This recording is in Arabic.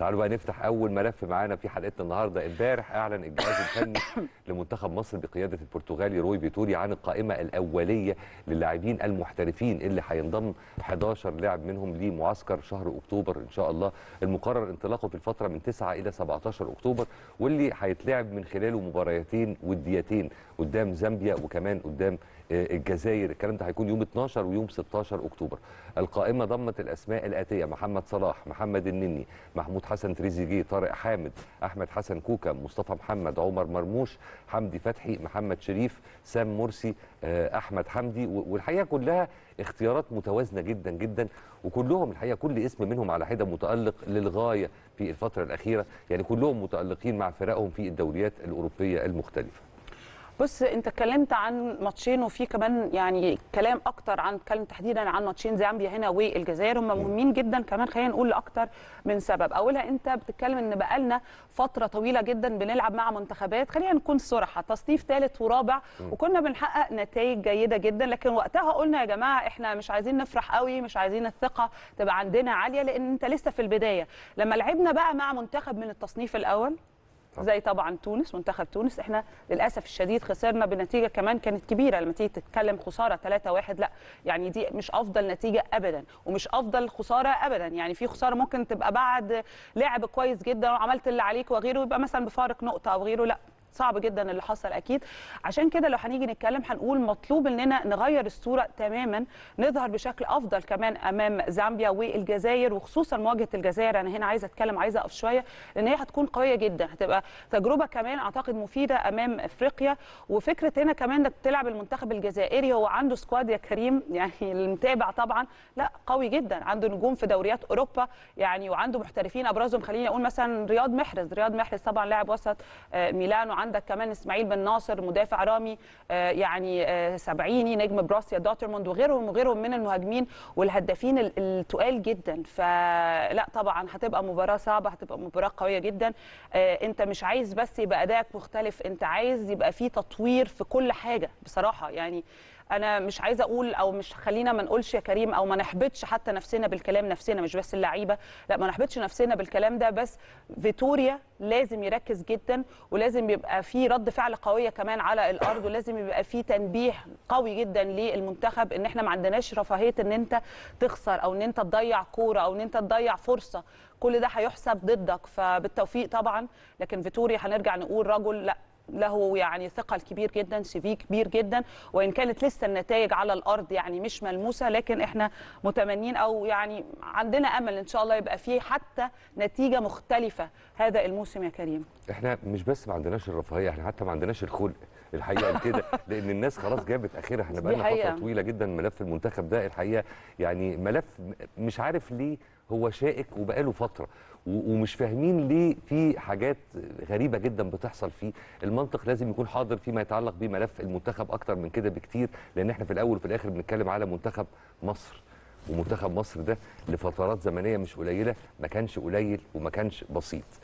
تعالوا بقى نفتح اول ملف معانا في حلقتنا النهارده امبارح اعلن الجهاز الفني لمنتخب مصر بقياده البرتغالي روي فيتوري عن القائمه الاوليه للاعبين المحترفين اللي هينضم 11 لاعب منهم لمعسكر شهر اكتوبر ان شاء الله المقرر انطلاقه في الفتره من 9 الى 17 اكتوبر واللي هيتلعب من خلاله مباراتين وديتين قدام زامبيا وكمان قدام آه، الجزائر الكلام ده هيكون يوم 12 ويوم 16 اكتوبر القائمه ضمت الاسماء الاتيه محمد صلاح محمد النني محمود حسن تريزيجيه طارق حامد احمد حسن كوكا مصطفى محمد عمر مرموش حمدي فتحي محمد شريف سام مرسي آه، احمد حمدي والحقيقه كلها اختيارات متوازنه جدا جدا وكلهم الحقيقه كل اسم منهم على حده متالق للغايه في الفتره الاخيره يعني كلهم متالقين مع فرقهم في الدوريات الاوروبيه المختلفه بص انت اتكلمت عن ماتشين وفي كمان يعني كلام اكتر عن كلام تحديدا عن ماتشين زامبيا هنا والجزائر هم مهمين جدا كمان خلينا نقول لاكتر من سبب اولها انت بتتكلم ان بقالنا فتره طويله جدا بنلعب مع منتخبات خلينا نكون صراحه تصنيف ثالث ورابع وكنا بنحقق نتائج جيده جدا لكن وقتها قلنا يا جماعه احنا مش عايزين نفرح قوي مش عايزين الثقه تبقى عندنا عاليه لان انت لسه في البدايه لما لعبنا بقى مع منتخب من التصنيف الاول زي طبعا تونس منتخب تونس احنا للاسف الشديد خسرنا بنتيجه كمان كانت كبيره لما تيجي تتكلم خساره 3-1 لا يعني دي مش افضل نتيجه ابدا ومش افضل خساره ابدا يعني في خساره ممكن تبقى بعد لعب كويس جدا وعملت اللي عليك وغيره يبقى مثلا بفارق نقطه او غيره لا صعب جدا اللي حصل اكيد عشان كده لو هنيجي نتكلم هنقول مطلوب اننا نغير الصوره تماما نظهر بشكل افضل كمان امام زامبيا والجزائر وخصوصا مواجهه الجزائر انا هنا عايزه اتكلم عايزه اقف شويه لان هي هتكون قويه جدا هتبقى تجربه كمان اعتقد مفيده امام افريقيا وفكره هنا كمان انك تلعب المنتخب الجزائري هو عنده سكواد يا كريم يعني المتابع طبعا لا قوي جدا عنده نجوم في دوريات اوروبا يعني وعنده محترفين ابرزهم خليني اقول مثلا رياض محرز رياض محرز طبعا لاعب وسط آه، ميلان عندك كمان اسماعيل بن ناصر مدافع رامي آه، يعني آه، سبعيني نجم براسيا دوترموند وغيرهم وغيرهم من المهاجمين والهدافين التقال جدا فلا طبعا هتبقى مباراه صعبه هتبقى مباراه قويه جدا آه، انت مش عايز بس يبقى ادائك مختلف انت عايز يبقى في تطوير في كل حاجه بصراحه يعني انا مش عايزه اقول او مش خلينا ما نقولش يا كريم او ما نحبطش حتى نفسنا بالكلام نفسنا مش بس اللعيبه لا ما نحبطش نفسنا بالكلام ده بس فيتوريا لازم يركز جدا ولازم يبقى في رد فعل قويه كمان على الارض ولازم يبقى في تنبيه قوي جدا للمنتخب ان احنا ما عندناش رفاهيه ان انت تخسر او ان انت تضيع كوره او ان انت تضيع فرصه كل ده هيحسب ضدك فبالتوفيق طبعا لكن فيتوريا هنرجع نقول رجل لا له يعني ثقل كبير جدا سي في كبير جدا وان كانت لسه النتائج على الارض يعني مش ملموسه لكن احنا متمنين او يعني عندنا امل ان شاء الله يبقى فيه حتى نتيجه مختلفه هذا الموسم يا كريم احنا مش بس ما عندناش الرفاهيه احنا حتى ما عندناش الخلق الحقيقه كده لان الناس خلاص جابت اخرها احنا بقى لنا فتره طويله جدا ملف المنتخب ده الحقيقه يعني ملف مش عارف ليه هو شائك وبقاله فتره ومش فاهمين ليه في حاجات غريبه جدا بتحصل فيه المنطق لازم يكون حاضر فيما يتعلق بملف المنتخب اكتر من كده بكتير لان احنا في الاول وفي الاخر بنتكلم على منتخب مصر ومنتخب مصر ده لفترات زمنيه مش قليله ما كانش قليل وما كانش بسيط